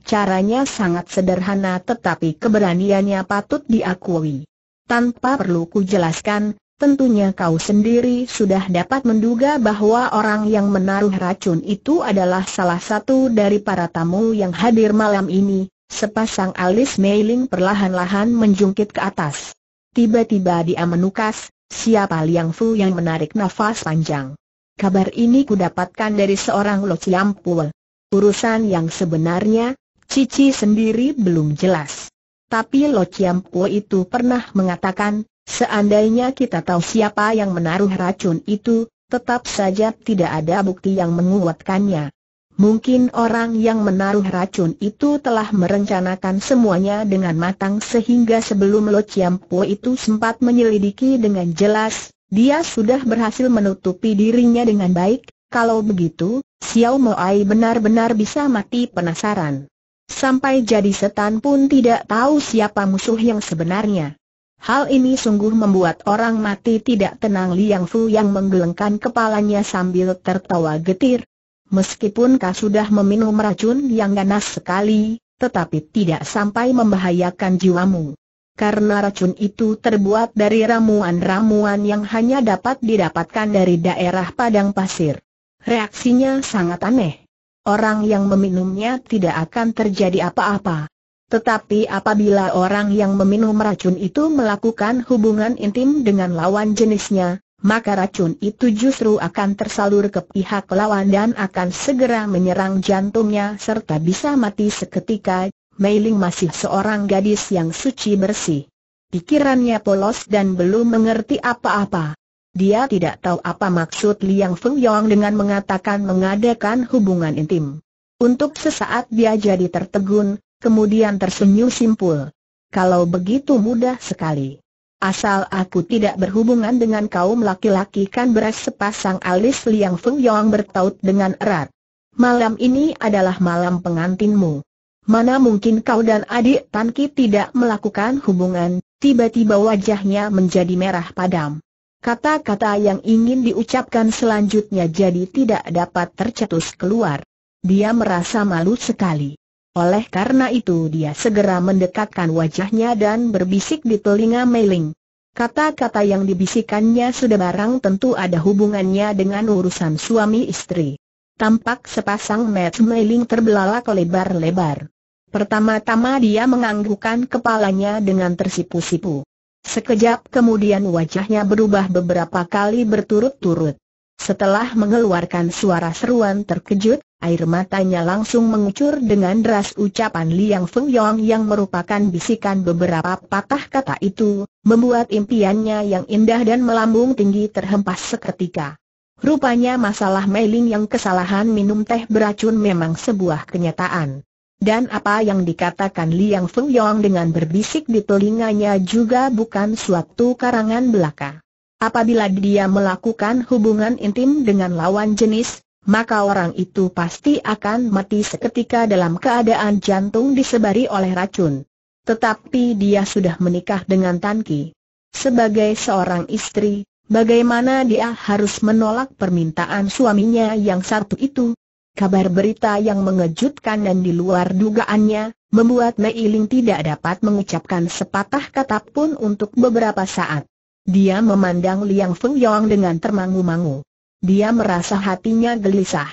Caranya sangat sederhana tetapi keberaniannya patut diakui. Tanpa perlu kujelaskan, tentunya kau sendiri sudah dapat menduga bahwa orang yang menaruh racun itu adalah salah satu dari para tamu yang hadir malam ini. Sepasang alis Meiling perlahan-lahan menjungkit ke atas. Tiba-tiba dia menukas, Siapa Liang Fu yang menarik nafas panjang? Kabar ini ku dapatkan dari seorang Lo Chiam Pue. Urusan yang sebenarnya, Cici sendiri belum jelas. Tapi Lo Chiam Pue itu pernah mengatakan, seandainya kita tahu siapa yang menaruh racun itu, tetap saja tidak ada bukti yang menguatkannya. Mungkin orang yang menaruh racun itu telah merencanakan semuanya dengan matang sehingga sebelum Lo Chiampo itu sempat menyelidiki dengan jelas, dia sudah berhasil menutupi dirinya dengan baik, kalau begitu, Xiao Moai benar-benar bisa mati penasaran. Sampai jadi setan pun tidak tahu siapa musuh yang sebenarnya. Hal ini sungguh membuat orang mati tidak tenang Liang Fu yang menggelengkan kepalanya sambil tertawa getir, Meskipun kau sudah meminum racun yang ganas sekali, tetapi tidak sampai membahayakan jiwamu. Karena racun itu terbuat dari ramuan-ramuan yang hanya dapat didapatkan dari daerah padang pasir. Reaksinya sangat aneh. Orang yang meminumnya tidak akan terjadi apa-apa. Tetapi apabila orang yang meminum racun itu melakukan hubungan intim dengan lawan jenisnya, maka racun itu justru akan tersalur ke pihak lawan dan akan segera menyerang jantungnya serta bisa mati seketika. Meiling masih seorang gadis yang suci bersih. Pikirannya polos dan belum mengerti apa-apa. Dia tidak tahu apa maksud Liang Feng Yong dengan mengatakan mengadakan hubungan intim. Untuk sesaat dia jadi tertegun, kemudian tersenyum simpul. Kalau begitu mudah sekali. Asal aku tidak berhubungan dengan kaum laki-laki kan beras sepasang alis Liang Feng Yong bertaut dengan erat. Malam ini adalah malam pengantinmu. Mana mungkin kau dan adik Tan Ki tidak melakukan hubungan, tiba-tiba wajahnya menjadi merah padam. Kata-kata yang ingin diucapkan selanjutnya jadi tidak dapat tercetus keluar. Dia merasa malu sekali. Oleh karena itu dia segera mendekatkan wajahnya dan berbisik di telinga Meiling. Kata-kata yang dibisikannya sudah barang tentu ada hubungannya dengan urusan suami istri. Tampak sepasang Matt Meiling terbelalak lebar-lebar. Pertama-tama dia menganggukkan kepalanya dengan tersipu-sipu. Sekejap kemudian wajahnya berubah beberapa kali berturut-turut. Setelah mengeluarkan suara seruan terkejut, air matanya langsung mengucur dengan deras ucapan Liang Feng Yong yang merupakan bisikan beberapa patah kata itu, membuat impiannya yang indah dan melambung tinggi terhempas seketika. Rupanya masalah Ling yang kesalahan minum teh beracun memang sebuah kenyataan. Dan apa yang dikatakan Liang Feng Yong dengan berbisik di telinganya juga bukan suatu karangan belaka. Apabila dia melakukan hubungan intim dengan lawan jenis, maka orang itu pasti akan mati seketika dalam keadaan jantung disebari oleh racun. Tetapi dia sudah menikah dengan Tan Ki. Sebagai seorang istri, bagaimana dia harus menolak permintaan suaminya yang satu itu? Kabar berita yang mengejutkan dan di luar dugaannya, membuat Mei Ling tidak dapat mengucapkan sepatah kata pun untuk beberapa saat. Dia memandang Liang Feng Yong dengan termangu-mangu. Dia merasa hatinya gelisah.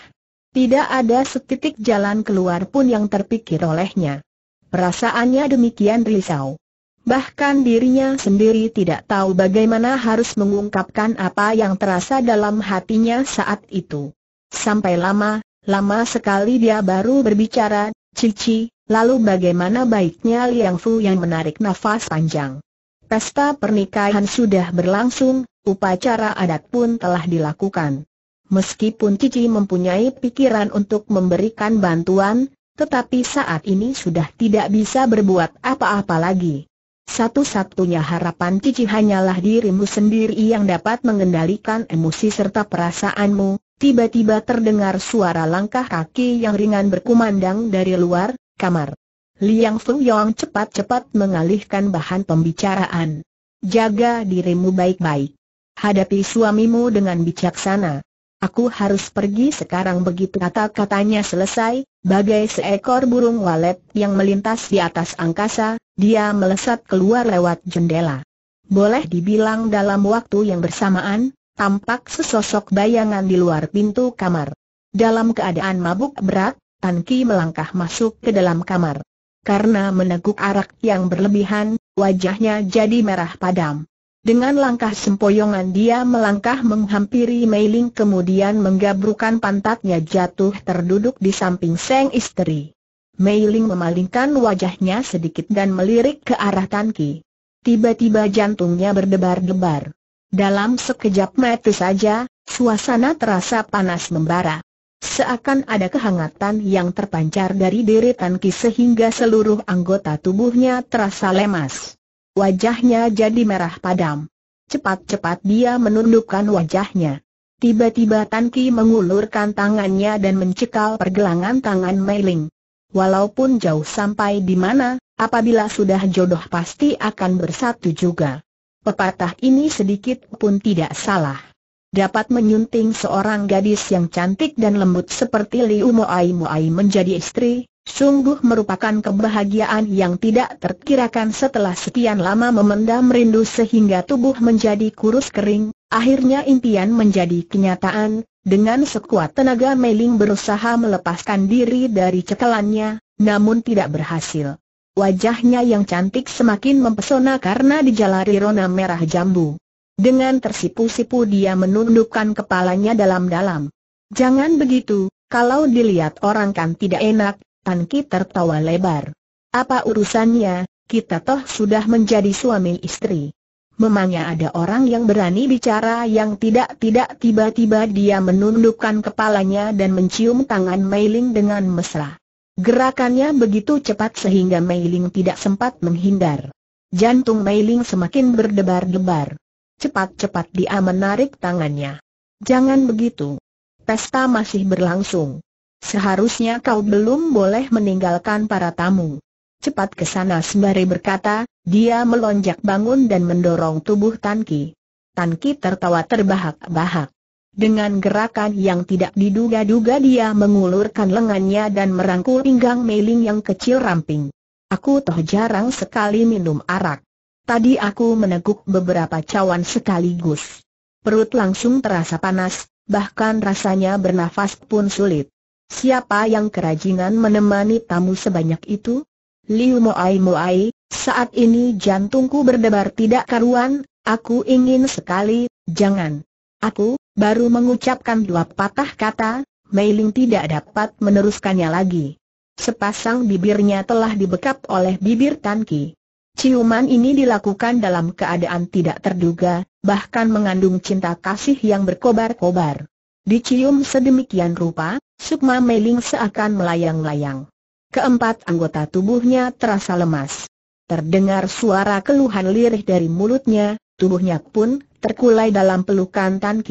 Tidak ada setitik jalan keluar pun yang terpikir olehnya. Perasaannya demikian risau. Bahkan dirinya sendiri tidak tahu bagaimana harus mengungkapkan apa yang terasa dalam hatinya saat itu. Sampai lama, lama sekali dia baru berbicara, Cici, lalu bagaimana baiknya Liang Fu yang menarik nafas panjang. Pesta pernikahan sudah berlangsung, upacara adat pun telah dilakukan. Meskipun Cici mempunyai pikiran untuk memberikan bantuan, tetapi saat ini sudah tidak bisa berbuat apa-apa lagi. Satu-satunya harapan Cici hanyalah dirimu sendiri yang dapat mengendalikan emosi serta perasaanmu. Tiba-tiba terdengar suara langkah kaki yang ringan berkumandang dari luar kamar. Liang Fu Yong cepat-cepat mengalihkan bahan pembicaraan. Jaga dirimu baik-baik. Hadapi suamimu dengan bijaksana. Aku harus pergi sekarang begitu kata-katanya selesai, bagai seekor burung walet yang melintas di atas angkasa, dia melesat keluar lewat jendela. Boleh dibilang dalam waktu yang bersamaan, tampak sesosok bayangan di luar pintu kamar. Dalam keadaan mabuk berat, Tan Ki melangkah masuk ke dalam kamar karena meneguk arak yang berlebihan, wajahnya jadi merah padam. Dengan langkah sempoyongan dia melangkah menghampiri Meiling kemudian menggabrukan pantatnya jatuh terduduk di samping Seng istri. Meiling memalingkan wajahnya sedikit dan melirik ke arah Tan Ki. Tiba-tiba jantungnya berdebar-debar. Dalam sekejap mata saja, suasana terasa panas membara. Seakan ada kehangatan yang terpancar dari deretan Ki sehingga seluruh anggota tubuhnya terasa lemas. Wajahnya jadi merah padam. Cepat-cepat dia menundukkan wajahnya. Tiba-tiba Tan Ki mengulurkan tangannya dan mencekal pergelangan tangan Mei Ling. Walaupun jauh sampai di mana, apabila sudah jodoh pasti akan bersatu juga. Pepatah ini sedikit pun tidak salah dapat menyunting seorang gadis yang cantik dan lembut seperti Liu Moai Moai menjadi istri, sungguh merupakan kebahagiaan yang tidak terkirakan setelah sekian lama memendam rindu sehingga tubuh menjadi kurus kering, akhirnya impian menjadi kenyataan, dengan sekuat tenaga Meling berusaha melepaskan diri dari cekalannya, namun tidak berhasil. Wajahnya yang cantik semakin mempesona karena dijalari rona merah jambu. Dengan tersipu-sipu dia menundukkan kepalanya dalam-dalam. Jangan begitu, kalau dilihat orang kan tidak enak, Tan Ki tertawa lebar. Apa urusannya, kita toh sudah menjadi suami istri. Memangnya ada orang yang berani bicara yang tidak-tidak tiba-tiba dia menundukkan kepalanya dan mencium tangan Meiling dengan mesra. Gerakannya begitu cepat sehingga Meiling tidak sempat menghindar. Jantung Meiling semakin berdebar-debar. Cepat-cepat dia menarik tangannya. Jangan begitu. Pesta masih berlangsung. Seharusnya kau belum boleh meninggalkan para tamu. Cepat ke sana sembari berkata, dia melonjak bangun dan mendorong tubuh Tan Ki. tertawa terbahak-bahak. Dengan gerakan yang tidak diduga-duga dia mengulurkan lengannya dan merangkul pinggang Meiling yang kecil ramping. Aku toh jarang sekali minum arak. Tadi aku meneguk beberapa cawan sekaligus. Perut langsung terasa panas, bahkan rasanya bernafas pun sulit. Siapa yang kerajinan menemani tamu sebanyak itu? Liu Moai Moai, saat ini jantungku berdebar tidak karuan, aku ingin sekali, jangan. Aku, baru mengucapkan dua patah kata, Meiling tidak dapat meneruskannya lagi. Sepasang bibirnya telah dibekap oleh bibir Tan Ki. Ciuman ini dilakukan dalam keadaan tidak terduga, bahkan mengandung cinta kasih yang berkobar-kobar. Dicium sedemikian rupa, Sukma Meling seakan melayang-layang. Keempat anggota tubuhnya terasa lemas. Terdengar suara keluhan lirih dari mulutnya, tubuhnya pun terkulai dalam pelukan Tan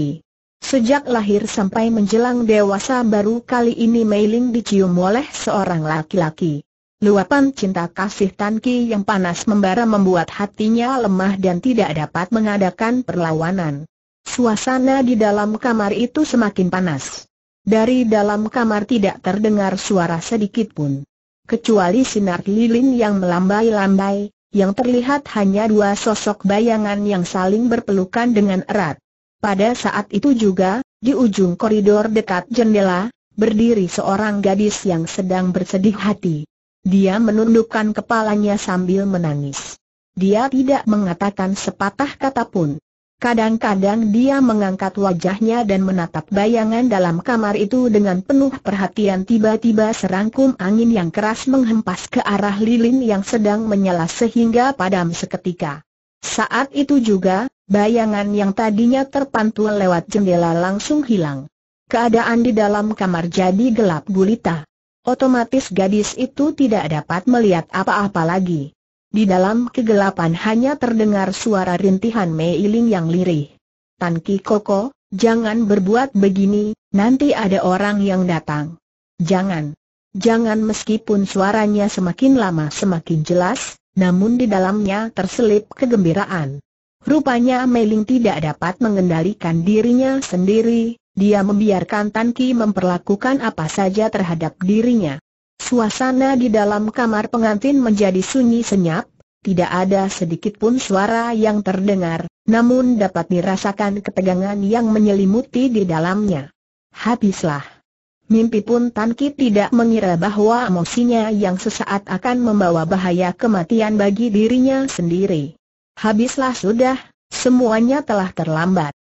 Sejak lahir sampai menjelang dewasa baru kali ini Meiling dicium oleh seorang laki-laki. Luapan cinta kasih Tan Ki yang panas membara membuat hatinya lemah dan tidak dapat mengadakan perlawanan. Suasana di dalam kamar itu semakin panas. Dari dalam kamar tidak terdengar suara sedikit pun. Kecuali sinar lilin yang melambai-lambai, yang terlihat hanya dua sosok bayangan yang saling berpelukan dengan erat. Pada saat itu juga, di ujung koridor dekat jendela, berdiri seorang gadis yang sedang bersedih hati. Dia menundukkan kepalanya sambil menangis. Dia tidak mengatakan sepatah kata pun. Kadang-kadang dia mengangkat wajahnya dan menatap bayangan dalam kamar itu dengan penuh perhatian tiba-tiba serangkum angin yang keras menghempas ke arah lilin yang sedang menyala sehingga padam seketika. Saat itu juga, bayangan yang tadinya terpantul lewat jendela langsung hilang. Keadaan di dalam kamar jadi gelap gulita. Otomatis gadis itu tidak dapat melihat apa-apa lagi. Di dalam kegelapan hanya terdengar suara rintihan Mei Ling yang lirih. Tan Ki Koko, jangan berbuat begini, nanti ada orang yang datang. Jangan. Jangan meskipun suaranya semakin lama semakin jelas, namun di dalamnya terselip kegembiraan. Rupanya Mei Ling tidak dapat mengendalikan dirinya sendiri, dia membiarkan Tan Ki memperlakukan apa saja terhadap dirinya. Suasana di dalam kamar pengantin menjadi sunyi senyap, tidak ada sedikit pun suara yang terdengar, namun dapat dirasakan ketegangan yang menyelimuti di dalamnya. Habislah. Mimpi pun Tan Ki tidak mengira bahwa emosinya yang sesaat akan membawa bahaya kematian bagi dirinya sendiri. Habislah sudah, semuanya telah terlambat.